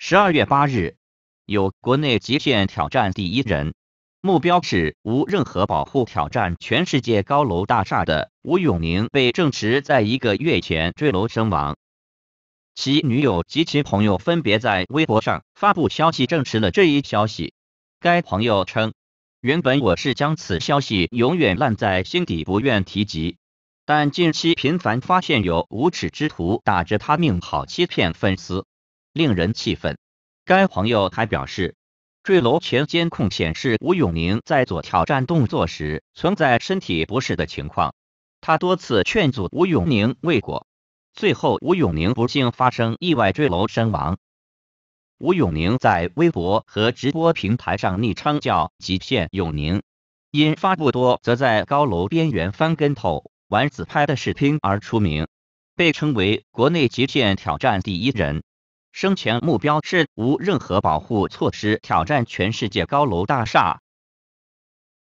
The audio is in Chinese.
十二月八日，有国内极限挑战第一人，目标是无任何保护挑战全世界高楼大厦的吴永宁被证实在一个月前坠楼身亡。其女友及其朋友分别在微博上发布消息证实了这一消息。该朋友称：“原本我是将此消息永远烂在心底，不愿提及，但近期频繁发现有无耻之徒打着‘他命好’欺骗粉丝。”令人气愤。该朋友还表示，坠楼前监控显示吴永宁在做挑战动作时存在身体不适的情况，他多次劝阻吴永宁未果，最后吴永宁不幸发生意外坠楼身亡。吴永宁在微博和直播平台上昵称叫“极限永宁”，因发布多则在高楼边缘翻跟头玩自拍的视频而出名，被称为国内极限挑战第一人。生前目标是无任何保护措施挑战全世界高楼大厦。